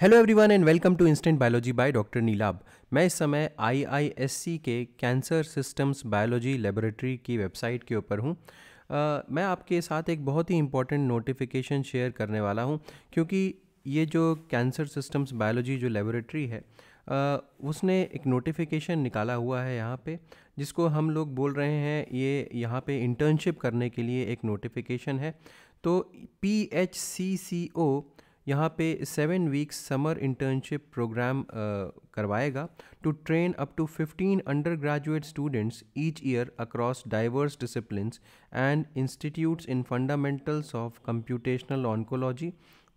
Hello everyone and welcome to instant biology by doctor Neelab मैं इस समय आईआईएससी के कैंसर सिस्टम्स बायोलॉजी लेबोरेटरी की वेबसाइट के ऊपर हूँ मैं आपके साथ एक बहुत ही इंपॉर्टेंट नोटिफिकेशन शेयर करने वाला हूँ क्योंकि ये जो कैंसर सिस्टम्स बायोलॉजी जो लेबोरेटरी है Uh, उसने एक नोटिफिकेशन निकाला हुआ है यहाँ पे जिसको हम लोग बोल रहे हैं ये यहाँ पे इंटर्नशिप करने के लिए एक नोटिफिकेशन है तो P H C C O यहाँ पे seven weeks summer internship programme करवाएगा to train up to fifteen under graduate students each year across diverse disciplines and institutes in fundamentals of computational oncology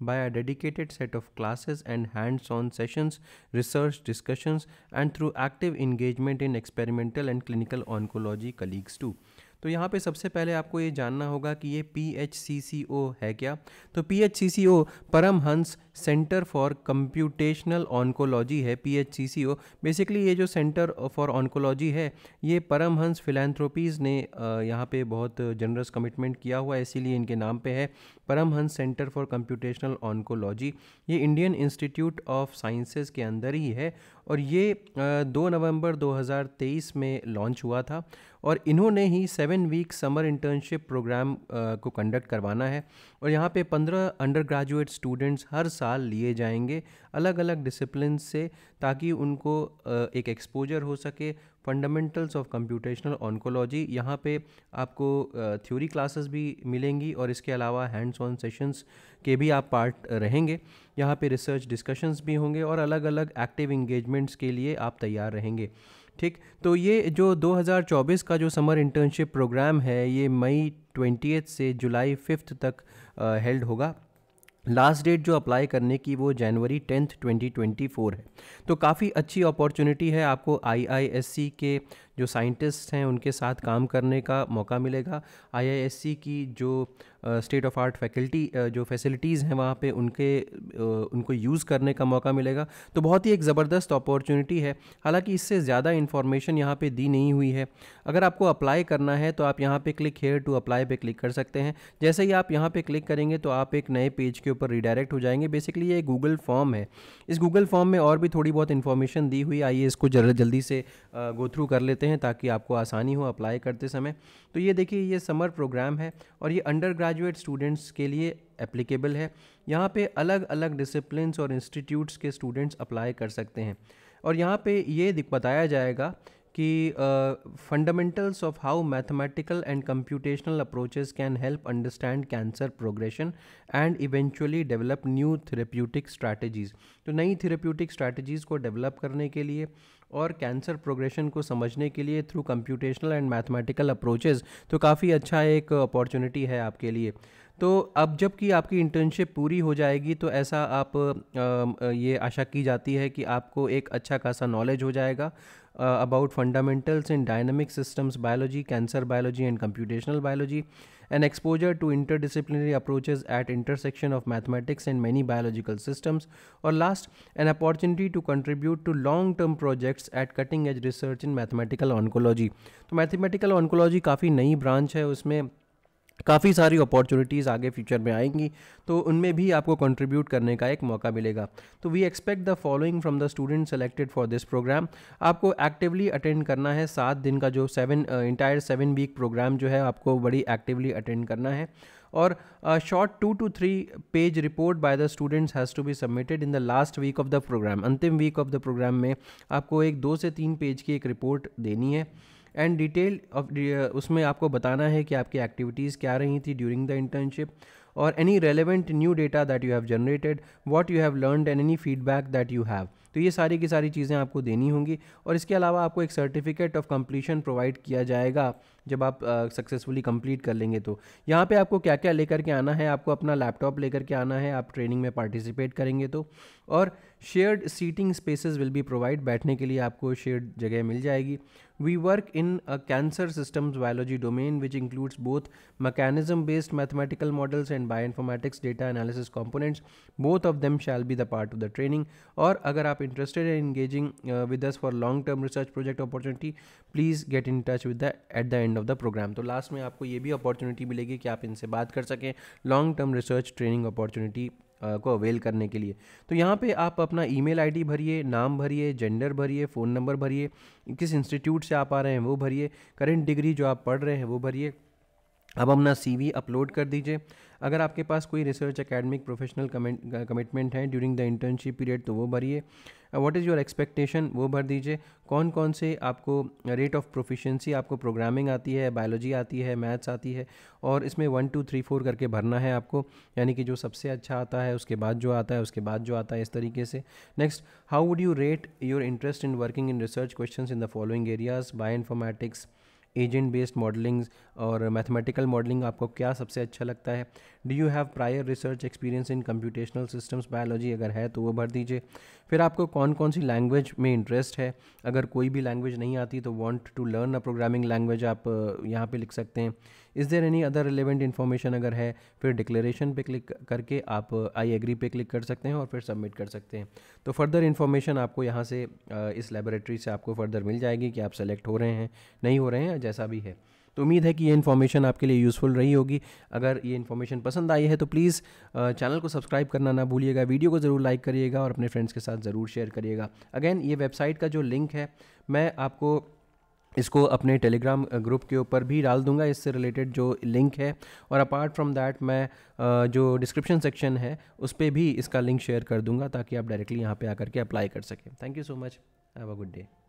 by a dedicated set of classes and hands-on sessions, research discussions, and through active engagement in experimental and clinical oncology colleagues too. तो यहाँ पे सबसे पहले आपको ये जानना होगा कि ये पी एच सी सी ओ है क्या तो P H C C O Paramhansa centre for computational oncology है P H C C O basically ये जो सेंटर फॉर ऑनकोलॉजी है ये परमहंस फिलेंथ्रोपीज़ ने यहाँ पे बहुत जनरस कमिटमेंट किया हुआ है इसीलिए इनके नाम पे है Paramhansa centre for computational oncology ये इंडियन इंस्टीट्यूट ऑफ साइंसेज के अंदर ही है और ये दो नवंबर 2023 में लॉन्च हुआ था और इन्होंने ही seven week summer internship programme को कंडक्ट करवाना है और यहाँ पे पंद्रह अंडर ग्रेजुएट स्टूडेंट्स हर साल लिए जाएंगे अलग अलग डिसिप्लिन से ताकि उनको एक एक्सपोजर हो सके फंडामेंटल्स ऑफ कंप्यूटेशनल ऑन्कोलॉजी यहाँ पे आपको थ्योरी क्लासेस भी मिलेंगी और इसके अलावा हैंड्स ऑन सेशंस के भी आप पार्ट रहेंगे यहाँ पे रिसर्च डिस्कशंस भी होंगे और अलग अलग एक्टिव इंगेजमेंट्स के लिए आप तैयार रहेंगे ठीक तो ये जो 2024 का जो समर इंटर्नशिप प्रोग्राम है ये मई ट्वेंटी से जुलाई फिफ्थ तक हेल्ड होगा लास्ट डेट जो अप्लाई करने की वो जनवरी टेंथ 2024 है तो काफ़ी अच्छी अपॉर्चुनिटी है आपको आईआईएससी के जो साइंटिस्ट हैं उनके साथ काम करने का मौका मिलेगा आईआईएससी की जो स्टेट ऑफ आर्ट फैकल्टी जो फैसिलिटीज़ हैं वहाँ पे उनके उनको यूज़ करने का मौका मिलेगा तो बहुत ही एक ज़बरदस्त अपॉर्चुनिटी है हालांकि इससे ज़्यादा इन्फॉर्मेशन यहाँ पे दी नहीं हुई है अगर आपको अप्लाई करना है तो आप यहाँ पे क्लिक हेयर टू अप्लाई पे क्लिक कर सकते हैं जैसे ही आप यहाँ पे क्लिक करेंगे तो आप एक नए पेज के ऊपर रिडायरेक्ट हो जाएंगे बेसिकली ये गूगल फॉर्म है इस गूगल फॉर्म में और भी थोड़ी बहुत इन्फॉर्मेशन दी हुई आइए इसको जल्द जल्दी से गो थ्रू कर लेते हैं ताकि आपको आसानी हो अप्लाई करते समय तो ये देखिए ये समर प्रोग्राम है और ये अंडर ग्रेजुएट स्टूडेंट्स के लिए एप्लीकेबल है यहाँ पे अलग अलग डिसिप्लिनस और इंस्टीट्यूट्स के स्टूडेंट्स अप्लाई कर सकते हैं और यहाँ पे ये बताया जाएगा कि fundamentals of how mathematical and computational approaches can help understand cancer progression and eventually develop new therapeutic strategies तो नई थेरेप्यूटिक स्ट्रैटेजीज़ को डेवलप करने के लिए और कैंसर प्रोग्रेशन को समझने के लिए through computational and mathematical approaches तो काफ़ी अच्छा एक अपॉर्चुनिटी है आपके लिए तो अब जबकि आपकी इंटर्नशिप पूरी हो जाएगी तो ऐसा आप ये आशा की जाती है कि आपको एक अच्छा खासा नॉलेज हो जाएगा about fundamentals in dynamic systems biology cancer biology and computational biology and exposure to interdisciplinary approaches at intersection of mathematics and many biological systems और last an opportunity to contribute to long term projects at cutting edge research in mathematical oncology तो mathematical oncology काफ़ी नई branch है उसमें काफ़ी सारी opportunities आगे future में आएंगी तो उनमें भी आपको कंट्रीब्यूट करने का एक मौका मिलेगा तो we expect the following from the student selected for this program आपको एक्टिवली अटेंड करना है सात दिन का जो seven entire seven week program जो है आपको बड़ी एक्टिवली अटेंड करना है और short two to three page report by the students has to be submitted in the last week of the program अंतिम वीक ऑफ द प्रोग्राम में आपको एक दो से तीन पेज की एक रिपोर्ट देनी है एंड डिटेल ऑफ उसमें आपको बताना है कि आपकी एक्टिविटीज़ क्या रही थी ड्यूरिंग द इंटर्नशिप और any relevant new data that you have generated what you have learned and any feedback that you have तो ये सारी की सारी चीज़ें आपको देनी होंगी और इसके अलावा आपको एक सर्टिफिकेट ऑफ कम्प्लीशन प्रोवाइड किया जाएगा जब आप सक्सेसफुली uh, कंप्लीट कर लेंगे तो यहाँ पे आपको क्या क्या लेकर के आना है आपको अपना लैपटॉप लेकर के आना है आप ट्रेनिंग में पार्टिसिपेट करेंगे तो और shared seating spaces will be provide बैठने के लिए आपको शेयर्ड जगह मिल जाएगी we work in a cancer systems biology domain which includes both mechanism based mathematical models and bioinformatics data analysis components both of them shall be the part of the training और अगर आप interested in engaging with us for long term research project opportunity please get in touch with the at the end of the program तो last में आपको ये भी opportunity मिलेगी कि आप इनसे बात कर सकें long term research training opportunity को अवेल करने के लिए तो यहाँ पे आप अपना ईमेल आईडी भरिए नाम भरिए जेंडर भरिए फ़ोन नंबर भरिए किस इंस्टीट्यूट से आप आ रहे हैं वो भरिए करेंट डिग्री जो आप पढ़ रहे हैं वो भरिए अब अपना सी अपलोड कर दीजिए अगर आपके पास कोई रिसर्च एकेडमिक प्रोफेशनल कमिटमेंट है ड्यूरिंग द इंटर्नशिप पीरियड तो वो भरिए व्हाट इज़ योर एक्सपेक्टेशन वो भर दीजिए कौन कौन से आपको रेट ऑफ प्रोफिशेंसी आपको प्रोग्रामिंग आती है बायोलॉजी आती है मैथ्स आती है और इसमें वन टू थ्री फोर करके भरना है आपको यानी कि जो सबसे अच्छा आता है उसके बाद जो आता है उसके बाद जो आता है इस तरीके से next how would you rate your interest in working in research question in the following areas bioinformatics agent based modellings और मैथमेटिकल मॉडलिंग आपको क्या सबसे अच्छा लगता है do you have prior research experience in computational systems biology अगर है तो वो भर दीजिए फिर आपको कौन कौन सी लैंग्वेज में इंटरेस्ट है अगर कोई भी लैंग्वेज नहीं आती तो want to learn a programming language आप यहाँ पर लिख सकते हैं is there any other relevant information अगर है फिर डिक्लेरेशन पे क्लिक करके आप आई एग्री पे क्लिक कर सकते हैं और फिर सबमिट कर सकते हैं तो फर्दर इन्फॉर्मेशन आपको यहाँ से इस लेबोरेटरी से आपको फर्दर मिल जाएगी कि आप सेलेक्ट हो रहे हैं नहीं हो रहे हैं जैसा भी है तो उम्मीद है कि ये इन्फॉर्मेशन आपके लिए यूज़फुल रही होगी अगर ये इन्फॉर्मेशन पसंद आई है तो प्लीज़ चैनल को सब्सक्राइब करना ना भूलिएगा वीडियो को ज़रूर लाइक करिएगा और अपने फ्रेंड्स के साथ ज़रूर शेयर करिएगा अगेन ये वेबसाइट का जो लिंक है मैं आपको इसको अपने टेलीग्राम ग्रुप के ऊपर भी डाल दूंगा इससे रिलेटेड जो लिंक है और अपार्ट फ्रॉम दैट मैं जो डिस्क्रिप्शन सेक्शन है उस पर भी इसका लिंक शेयर कर दूंगा ताकि आप डायरेक्टली यहाँ पे आकर के अप्लाई कर सकें thank you so much have a good day